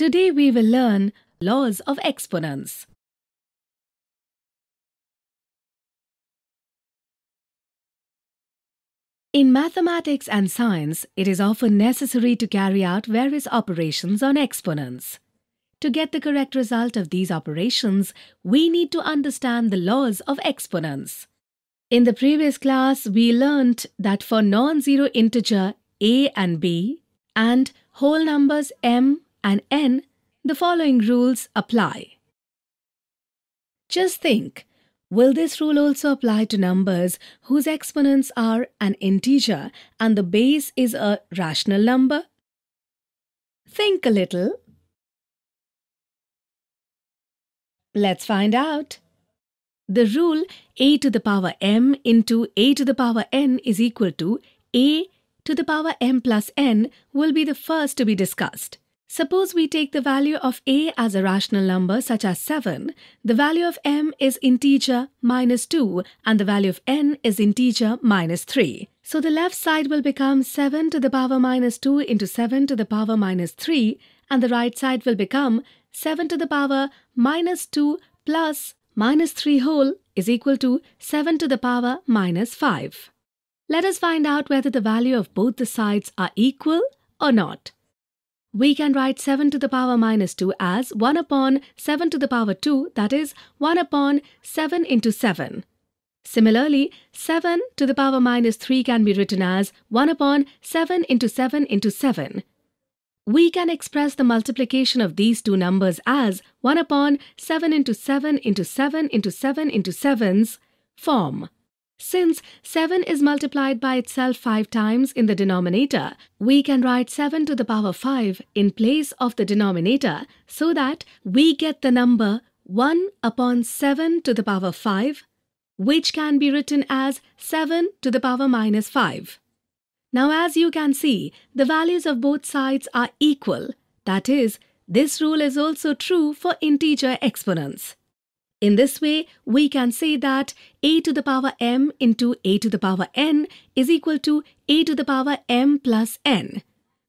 Today we will learn laws of exponents. In mathematics and science, it is often necessary to carry out various operations on exponents. To get the correct result of these operations, we need to understand the laws of exponents. In the previous class, we learnt that for non-zero integer a and b and whole numbers m, and n, the following rules apply. Just think, will this rule also apply to numbers whose exponents are an integer and the base is a rational number? Think a little. Let's find out. The rule a to the power m into a to the power n is equal to a to the power m plus n will be the first to be discussed. Suppose we take the value of a as a rational number such as 7, the value of m is integer minus 2 and the value of n is integer minus 3. So the left side will become 7 to the power minus 2 into 7 to the power minus 3 and the right side will become 7 to the power minus 2 plus minus 3 whole is equal to 7 to the power minus 5. Let us find out whether the value of both the sides are equal or not. We can write 7 to the power minus 2 as 1 upon 7 to the power 2, that is 1 upon 7 into 7. Similarly, 7 to the power minus 3 can be written as 1 upon 7 into 7 into 7. We can express the multiplication of these two numbers as 1 upon 7 into 7 into 7 into 7 into 7's form. Since 7 is multiplied by itself 5 times in the denominator, we can write 7 to the power 5 in place of the denominator so that we get the number 1 upon 7 to the power 5, which can be written as 7 to the power minus 5. Now as you can see, the values of both sides are equal. That is, this rule is also true for integer exponents. In this way, we can say that a to the power m into a to the power n is equal to a to the power m plus n.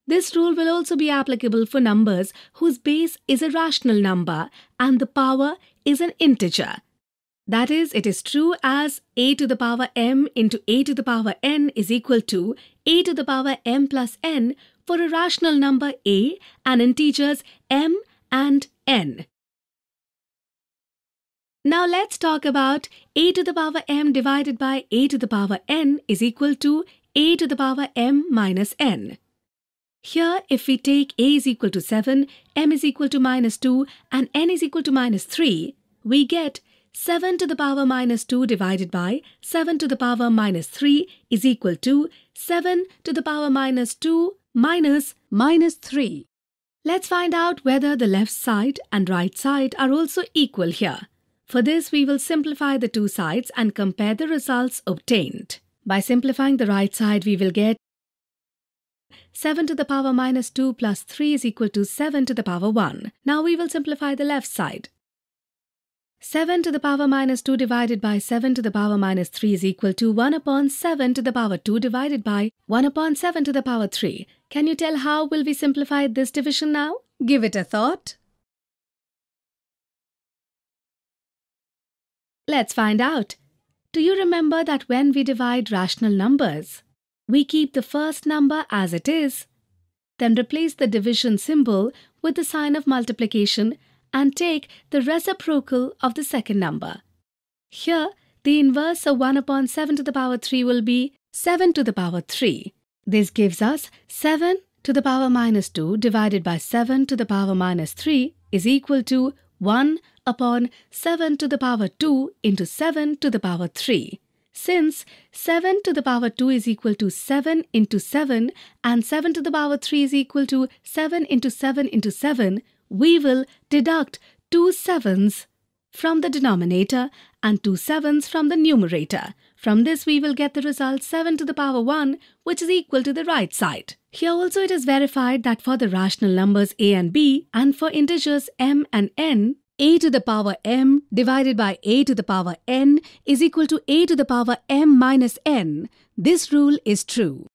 This rule will also be applicable for numbers whose base is a rational number and the power is an integer. That is, it is true as a to the power m into a to the power n is equal to a to the power m plus n for a rational number a and integers m and n. Now let's talk about a to the power m divided by a to the power n is equal to a to the power m minus n. Here, if we take a is equal to 7, m is equal to minus 2, and n is equal to minus 3, we get 7 to the power minus 2 divided by 7 to the power minus 3 is equal to 7 to the power minus 2 minus minus 3. Let's find out whether the left side and right side are also equal here. For this, we will simplify the two sides and compare the results obtained. By simplifying the right side, we will get 7 to the power minus 2 plus 3 is equal to 7 to the power 1. Now we will simplify the left side. 7 to the power minus 2 divided by 7 to the power minus 3 is equal to 1 upon 7 to the power 2 divided by 1 upon 7 to the power 3. Can you tell how will we simplify this division now? Give it a thought. Let's find out. Do you remember that when we divide rational numbers, we keep the first number as it is, then replace the division symbol with the sign of multiplication and take the reciprocal of the second number. Here, the inverse of 1 upon 7 to the power 3 will be 7 to the power 3. This gives us 7 to the power minus 2 divided by 7 to the power minus 3 is equal to 1 upon 7 to the power 2 into 7 to the power 3. Since 7 to the power 2 is equal to 7 into 7 and 7 to the power 3 is equal to 7 into 7 into 7, we will deduct 2 sevens from the denominator and 2 sevens from the numerator from this we will get the result 7 to the power 1 which is equal to the right side. Here also it is verified that for the rational numbers a and b and for integers m and n, a to the power m divided by a to the power n is equal to a to the power m minus n. This rule is true.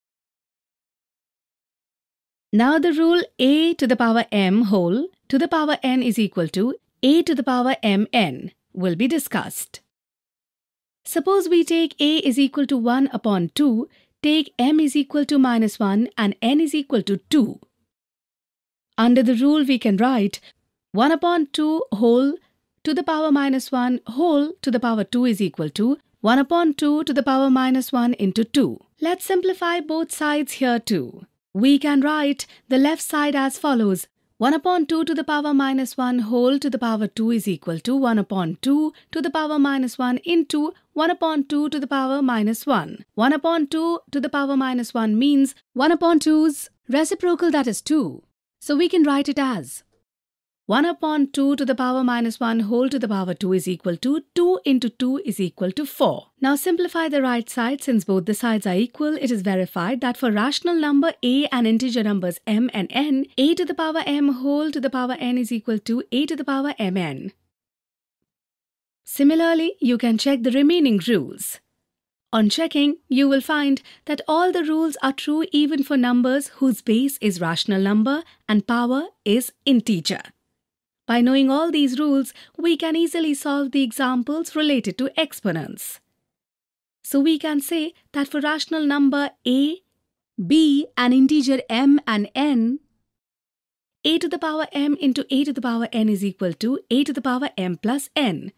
Now the rule a to the power m whole to the power n is equal to a to the power mn will be discussed. Suppose we take a is equal to 1 upon 2, take m is equal to minus 1 and n is equal to 2. Under the rule we can write 1 upon 2 whole to the power minus 1 whole to the power 2 is equal to 1 upon 2 to the power minus 1 into 2. Let's simplify both sides here too. We can write the left side as follows 1 upon 2 to the power minus 1 whole to the power 2 is equal to 1 upon 2 to the power minus 1 into 1 upon 2 to the power minus 1. 1 upon 2 to the power minus 1 means 1 upon 2's reciprocal that is 2. So we can write it as 1 upon 2 to the power minus 1 whole to the power 2 is equal to 2 into 2 is equal to 4. Now simplify the right side since both the sides are equal it is verified that for rational number a and integer numbers m and n a to the power m whole to the power n is equal to a to the power mn. Similarly you can check the remaining rules. On checking, you will find that all the rules are true even for numbers whose base is rational number and power is integer. By knowing all these rules, we can easily solve the examples related to exponents. So we can say that for rational number a, b, an integer m and n, a to the power m into a to the power n is equal to a to the power m plus n.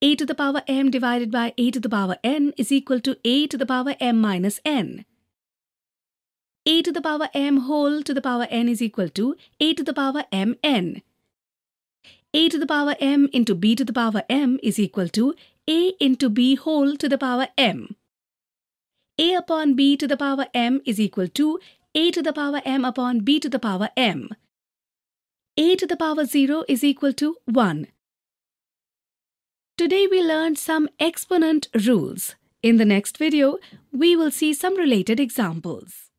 a to the power m divided by a to the power n is equal to a to the power m minus n a to the power m whole to the power n is equal to a to the power mn a to the power m into b to the power m is equal to a into b whole to the power m. a upon b to the power m is equal to a to the power m upon b to the power m. a to the power 0 is equal to 1. Today we learned some exponent rules. In the next video, we will see some related examples.